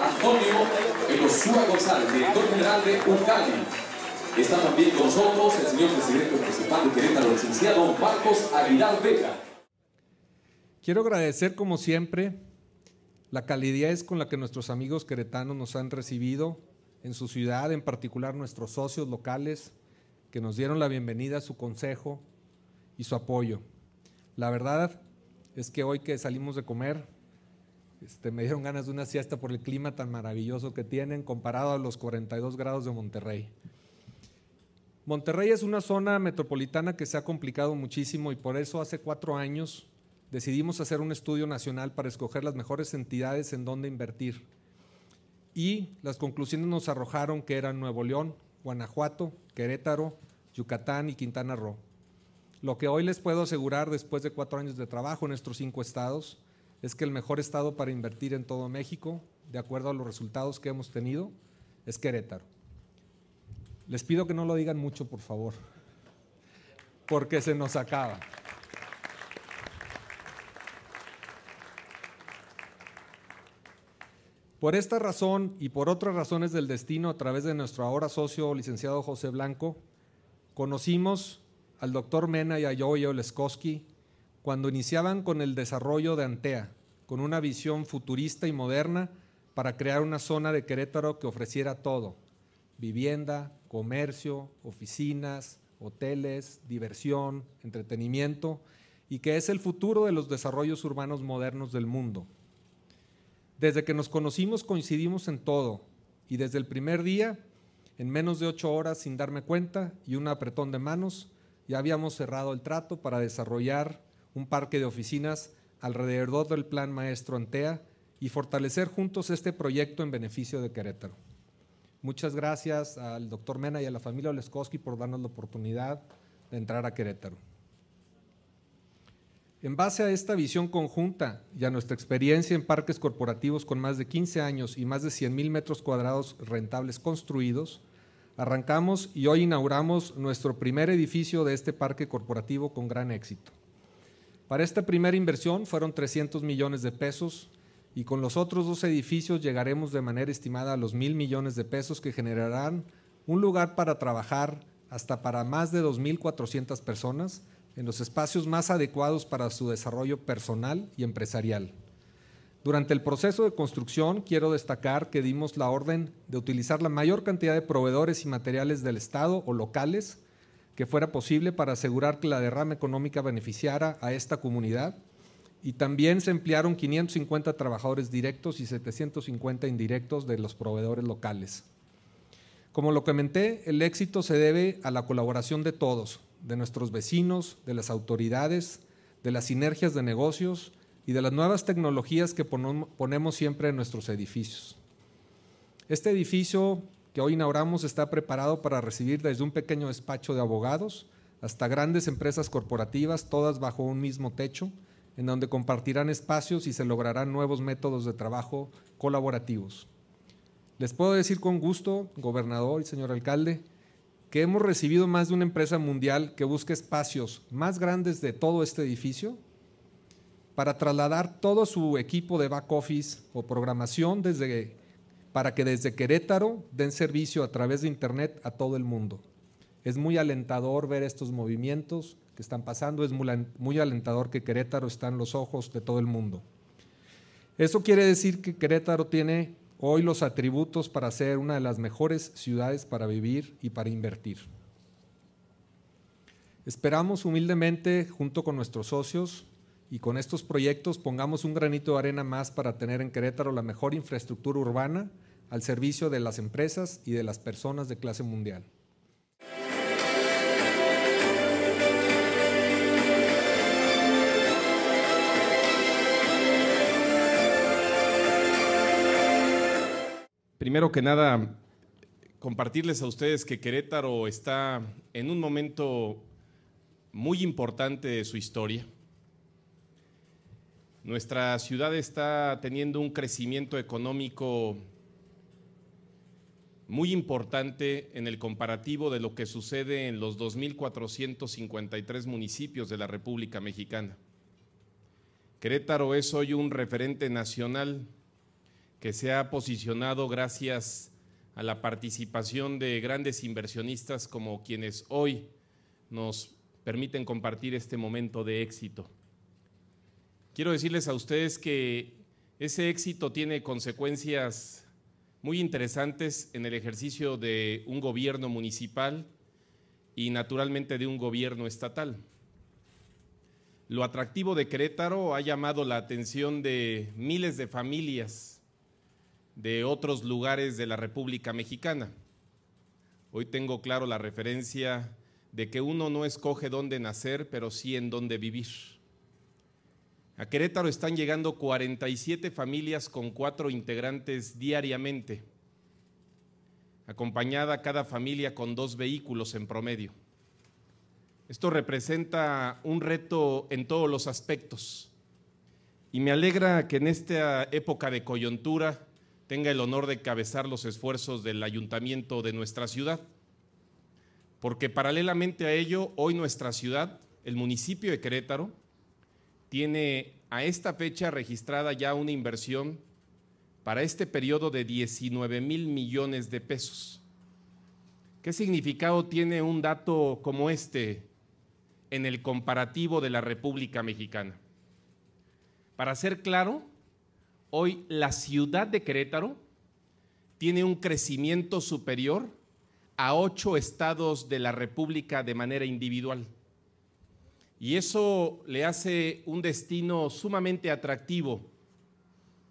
Antonio Elosúa González, director general de UCALI. Está también con nosotros el señor presidente principal de Querétaro, licenciado Marcos Aguilar Vega. Quiero agradecer, como siempre, la calidez con la que nuestros amigos queretanos nos han recibido en su ciudad, en particular nuestros socios locales, que nos dieron la bienvenida, su consejo y su apoyo. La verdad es que hoy que salimos de comer, este, me dieron ganas de una siesta por el clima tan maravilloso que tienen comparado a los 42 grados de Monterrey. Monterrey es una zona metropolitana que se ha complicado muchísimo y por eso hace cuatro años decidimos hacer un estudio nacional para escoger las mejores entidades en donde invertir. Y las conclusiones nos arrojaron que eran Nuevo León, Guanajuato, Querétaro, Yucatán y Quintana Roo. Lo que hoy les puedo asegurar después de cuatro años de trabajo en estos cinco estados es que el mejor estado para invertir en todo México, de acuerdo a los resultados que hemos tenido, es Querétaro. Les pido que no lo digan mucho, por favor, porque se nos acaba. Por esta razón y por otras razones del destino, a través de nuestro ahora socio, licenciado José Blanco, conocimos al doctor Mena y a Joey cuando iniciaban con el desarrollo de Antea, con una visión futurista y moderna para crear una zona de Querétaro que ofreciera todo, vivienda, comercio, oficinas, hoteles, diversión, entretenimiento, y que es el futuro de los desarrollos urbanos modernos del mundo. Desde que nos conocimos coincidimos en todo, y desde el primer día, en menos de ocho horas sin darme cuenta y un apretón de manos, ya habíamos cerrado el trato para desarrollar un parque de oficinas alrededor del plan maestro Antea y fortalecer juntos este proyecto en beneficio de Querétaro. Muchas gracias al doctor Mena y a la familia Oleskowski por darnos la oportunidad de entrar a Querétaro. En base a esta visión conjunta y a nuestra experiencia en parques corporativos con más de 15 años y más de 100 mil metros cuadrados rentables construidos, arrancamos y hoy inauguramos nuestro primer edificio de este parque corporativo con gran éxito. Para esta primera inversión fueron 300 millones de pesos y con los otros dos edificios llegaremos de manera estimada a los mil millones de pesos que generarán un lugar para trabajar hasta para más de 2.400 personas en los espacios más adecuados para su desarrollo personal y empresarial. Durante el proceso de construcción quiero destacar que dimos la orden de utilizar la mayor cantidad de proveedores y materiales del Estado o locales que fuera posible para asegurar que la derrama económica beneficiara a esta comunidad y también se emplearon 550 trabajadores directos y 750 indirectos de los proveedores locales. Como lo comenté, el éxito se debe a la colaboración de todos, de nuestros vecinos, de las autoridades, de las sinergias de negocios y de las nuevas tecnologías que ponemos siempre en nuestros edificios. Este edificio que hoy inauguramos está preparado para recibir desde un pequeño despacho de abogados hasta grandes empresas corporativas, todas bajo un mismo techo, en donde compartirán espacios y se lograrán nuevos métodos de trabajo colaborativos. Les puedo decir con gusto, gobernador y señor alcalde, que hemos recibido más de una empresa mundial que busca espacios más grandes de todo este edificio para trasladar todo su equipo de back office o programación desde para que desde Querétaro den servicio a través de Internet a todo el mundo. Es muy alentador ver estos movimientos que están pasando, es muy alentador que Querétaro está en los ojos de todo el mundo. Eso quiere decir que Querétaro tiene hoy los atributos para ser una de las mejores ciudades para vivir y para invertir. Esperamos humildemente, junto con nuestros socios, y con estos proyectos pongamos un granito de arena más para tener en Querétaro la mejor infraestructura urbana al servicio de las empresas y de las personas de clase mundial. Primero que nada, compartirles a ustedes que Querétaro está en un momento muy importante de su historia nuestra ciudad está teniendo un crecimiento económico muy importante en el comparativo de lo que sucede en los 2.453 municipios de la República Mexicana. Querétaro es hoy un referente nacional que se ha posicionado gracias a la participación de grandes inversionistas como quienes hoy nos permiten compartir este momento de éxito. Quiero decirles a ustedes que ese éxito tiene consecuencias muy interesantes en el ejercicio de un gobierno municipal y naturalmente de un gobierno estatal. Lo atractivo de Querétaro ha llamado la atención de miles de familias de otros lugares de la República Mexicana. Hoy tengo claro la referencia de que uno no escoge dónde nacer, pero sí en dónde vivir. A Querétaro están llegando 47 familias con cuatro integrantes diariamente, acompañada cada familia con dos vehículos en promedio. Esto representa un reto en todos los aspectos y me alegra que en esta época de coyuntura tenga el honor de cabezar los esfuerzos del ayuntamiento de nuestra ciudad, porque paralelamente a ello, hoy nuestra ciudad, el municipio de Querétaro, tiene a esta fecha registrada ya una inversión para este periodo de 19 mil millones de pesos. ¿Qué significado tiene un dato como este en el comparativo de la República Mexicana? Para ser claro, hoy la ciudad de Querétaro tiene un crecimiento superior a ocho estados de la República de manera individual. Y eso le hace un destino sumamente atractivo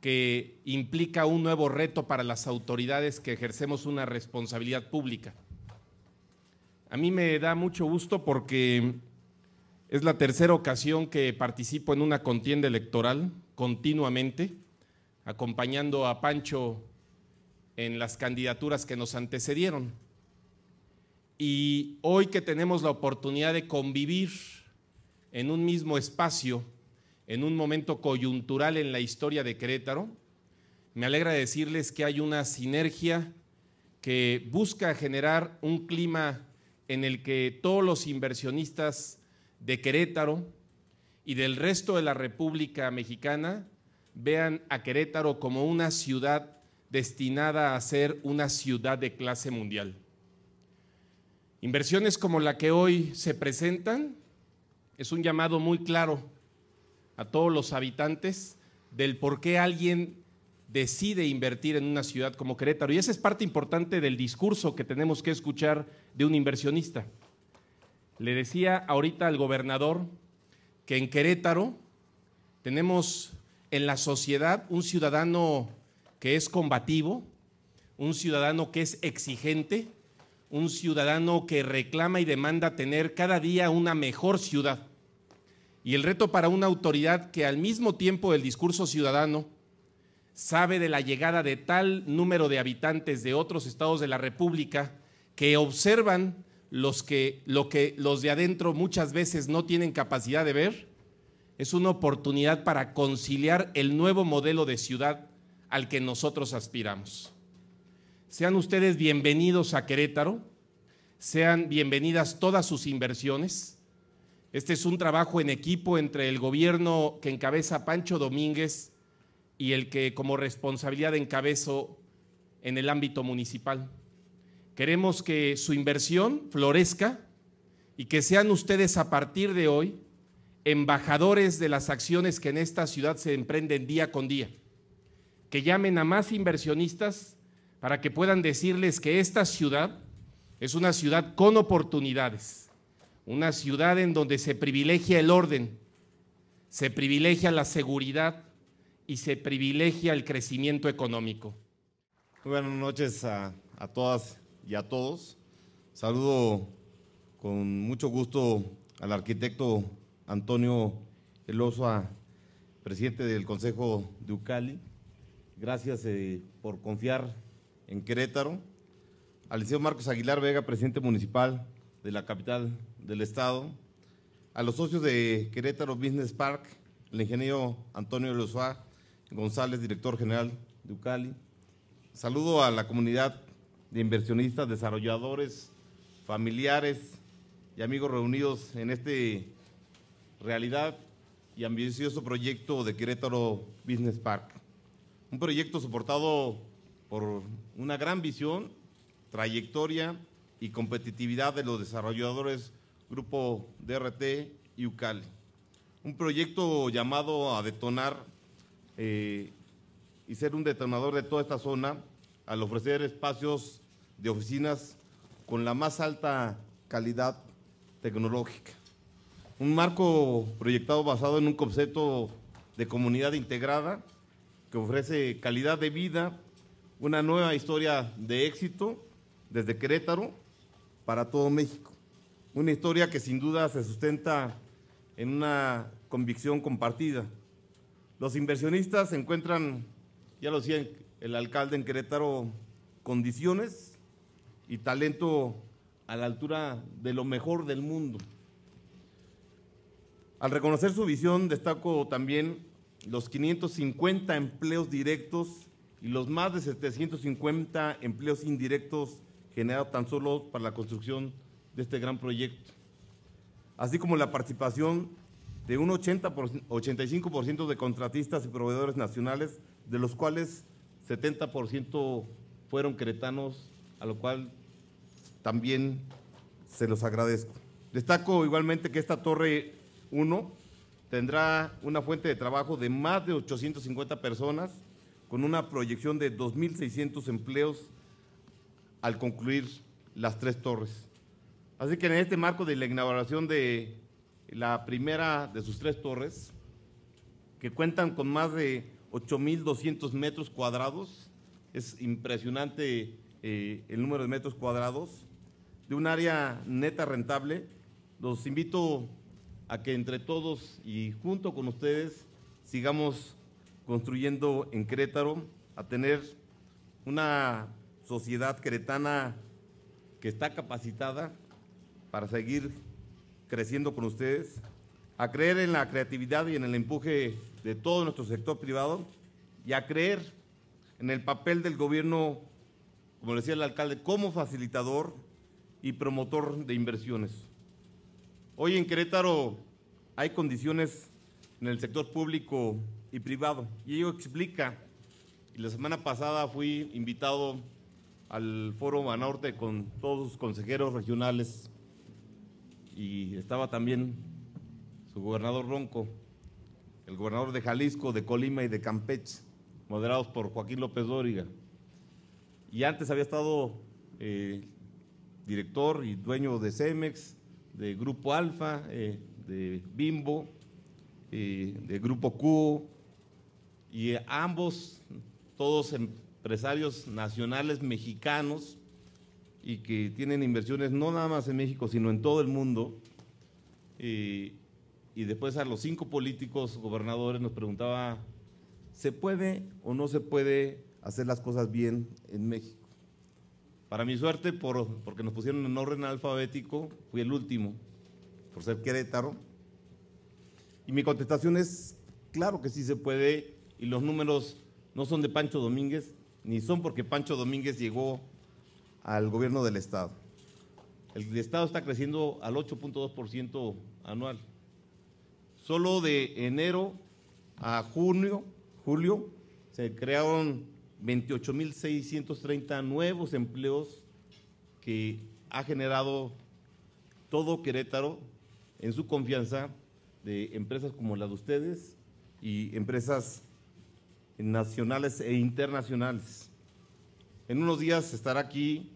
que implica un nuevo reto para las autoridades que ejercemos una responsabilidad pública. A mí me da mucho gusto porque es la tercera ocasión que participo en una contienda electoral continuamente, acompañando a Pancho en las candidaturas que nos antecedieron. Y hoy que tenemos la oportunidad de convivir en un mismo espacio, en un momento coyuntural en la historia de Querétaro, me alegra decirles que hay una sinergia que busca generar un clima en el que todos los inversionistas de Querétaro y del resto de la República Mexicana vean a Querétaro como una ciudad destinada a ser una ciudad de clase mundial. Inversiones como la que hoy se presentan es un llamado muy claro a todos los habitantes del por qué alguien decide invertir en una ciudad como Querétaro. Y esa es parte importante del discurso que tenemos que escuchar de un inversionista. Le decía ahorita al gobernador que en Querétaro tenemos en la sociedad un ciudadano que es combativo, un ciudadano que es exigente, un ciudadano que reclama y demanda tener cada día una mejor ciudad y el reto para una autoridad que al mismo tiempo del discurso ciudadano sabe de la llegada de tal número de habitantes de otros estados de la República que observan los que, lo que los de adentro muchas veces no tienen capacidad de ver, es una oportunidad para conciliar el nuevo modelo de ciudad al que nosotros aspiramos. Sean ustedes bienvenidos a Querétaro, sean bienvenidas todas sus inversiones este es un trabajo en equipo entre el gobierno que encabeza Pancho Domínguez y el que como responsabilidad encabezo en el ámbito municipal. Queremos que su inversión florezca y que sean ustedes a partir de hoy embajadores de las acciones que en esta ciudad se emprenden día con día. Que llamen a más inversionistas para que puedan decirles que esta ciudad es una ciudad con oportunidades una ciudad en donde se privilegia el orden, se privilegia la seguridad y se privilegia el crecimiento económico. Muy buenas noches a, todas y a todos. Saludo con mucho gusto al arquitecto Antonio Elosoa, presidente del Consejo de Ucali. Gracias eh, por confiar en Querétaro. Al Marcos Aguilar Vega, presidente municipal de la capital del Estado, a los socios de Querétaro Business Park, el ingeniero Antonio Lozoa González, director general de UCALI. Saludo a la comunidad de inversionistas, desarrolladores, familiares y amigos reunidos en este realidad y ambicioso proyecto de Querétaro Business Park. Un proyecto soportado por una gran visión, trayectoria y competitividad de los desarrolladores Grupo DRT y UCAL. Un proyecto llamado a detonar eh, y ser un detonador de toda esta zona al ofrecer espacios de oficinas con la más alta calidad tecnológica. Un marco proyectado basado en un concepto de comunidad integrada que ofrece calidad de vida, una nueva historia de éxito desde Querétaro para todo México una historia que sin duda se sustenta en una convicción compartida. Los inversionistas encuentran, ya lo decía el alcalde en Querétaro, condiciones y talento a la altura de lo mejor del mundo. Al reconocer su visión, destaco también los 550 empleos directos y los más de 750 empleos indirectos generados tan solo para la construcción de este gran proyecto, así como la participación de un 80 85% de contratistas y proveedores nacionales, de los cuales 70% fueron cretanos, a lo cual también se los agradezco. Destaco igualmente que esta Torre 1 tendrá una fuente de trabajo de más de 850 personas, con una proyección de 2.600 empleos al concluir las tres torres. Así que en este marco de la inauguración de la primera de sus tres torres, que cuentan con más de 8.200 metros cuadrados, es impresionante eh, el número de metros cuadrados, de un área neta rentable, los invito a que entre todos y junto con ustedes sigamos construyendo en Querétaro, a tener una sociedad cretana que está capacitada para seguir creciendo con ustedes, a creer en la creatividad y en el empuje de todo nuestro sector privado y a creer en el papel del gobierno, como decía el alcalde, como facilitador y promotor de inversiones. Hoy en Querétaro hay condiciones en el sector público y privado y ello explica, y la semana pasada fui invitado al foro Banorte con todos sus consejeros regionales y estaba también su gobernador Ronco, el gobernador de Jalisco, de Colima y de Campeche, moderados por Joaquín López Dóriga. Y antes había estado eh, director y dueño de Cemex, de Grupo Alfa, eh, de Bimbo, eh, de Grupo Q, y ambos, todos empresarios nacionales mexicanos, y que tienen inversiones no nada más en México, sino en todo el mundo. Eh, y después a los cinco políticos gobernadores nos preguntaba, ¿se puede o no se puede hacer las cosas bien en México? Para mi suerte, por, porque nos pusieron en orden alfabético, fui el último, por ser Querétaro. Y mi contestación es, claro que sí se puede, y los números no son de Pancho Domínguez, ni son porque Pancho Domínguez llegó al gobierno del Estado. El Estado está creciendo al 8.2% anual. Solo de enero a junio, julio, se crearon 28.630 nuevos empleos que ha generado todo Querétaro en su confianza de empresas como la de ustedes y empresas nacionales e internacionales en unos días estar aquí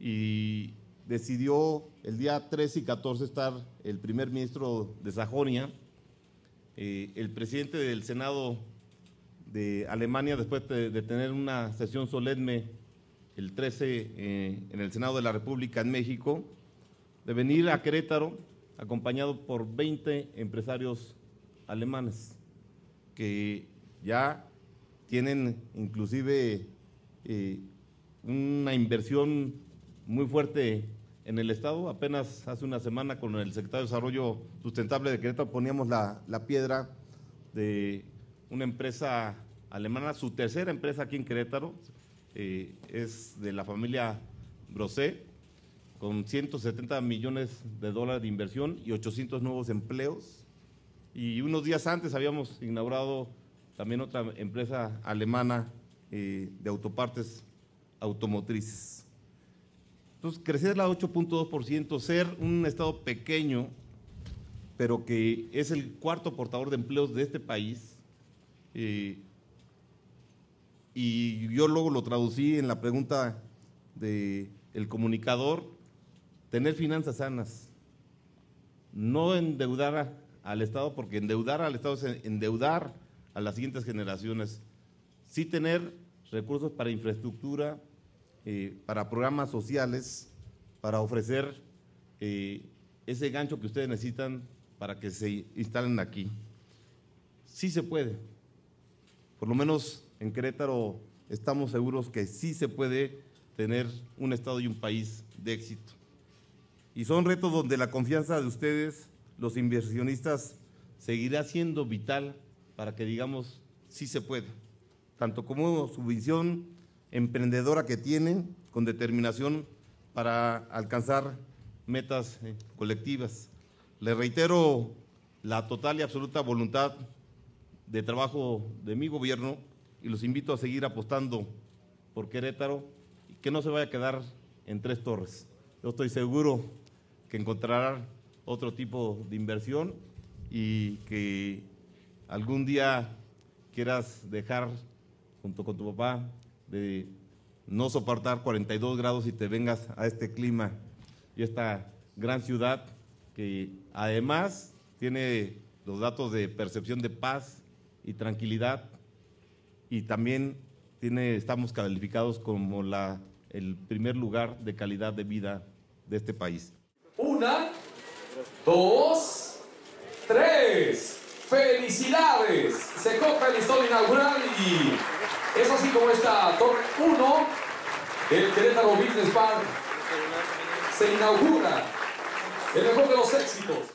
y decidió el día 13 y 14 estar el primer ministro de Sajonia, eh, el presidente del Senado de Alemania, después de, tener una sesión solemne el 13 eh, en el Senado de la República en México, de venir a Querétaro acompañado por 20 empresarios alemanes que ya tienen inclusive eh, una inversión muy fuerte en el Estado. Apenas hace una semana con el secretario de Desarrollo Sustentable de Querétaro poníamos la, piedra de una empresa alemana, su tercera empresa aquí en Querétaro, eh, es de la familia Brosé, con 170 millones de dólares de inversión y 800 nuevos empleos. Y unos días antes habíamos inaugurado también otra empresa alemana eh, de autopartes automotrices. Entonces, crecer a 8.2%, ser un Estado pequeño, pero que es el cuarto portador de empleos de este país, eh, y yo luego lo traducí en la pregunta del comunicador, tener finanzas sanas, no endeudar al Estado, porque endeudar al Estado es endeudar a las siguientes generaciones, sí tener recursos para infraestructura, eh, para programas sociales, para ofrecer eh, ese gancho que ustedes necesitan para que se instalen aquí. Sí se puede. Por lo menos en Querétaro estamos seguros que sí se puede tener un Estado y un país de éxito. Y son retos donde la confianza de ustedes, los inversionistas, seguirá siendo vital para que digamos sí se puede tanto como su visión emprendedora que tienen con determinación para alcanzar metas eh, colectivas. Le reitero la total y absoluta voluntad de trabajo de mi gobierno y los invito a seguir apostando por Querétaro y que no se vaya a quedar en tres torres. Yo estoy seguro que encontrará otro tipo de inversión y que algún día quieras dejar junto con tu papá, de no soportar 42 grados y te vengas a este clima y esta gran ciudad que además tiene los datos de percepción de paz y tranquilidad y también tiene, estamos calificados como la, el primer lugar de calidad de vida de este país. Una, dos, tres. Felicidades. Se coge el listón inaugural y es así como esta Torre 1 del Querétaro Business Park se inaugura el mejor de los éxitos.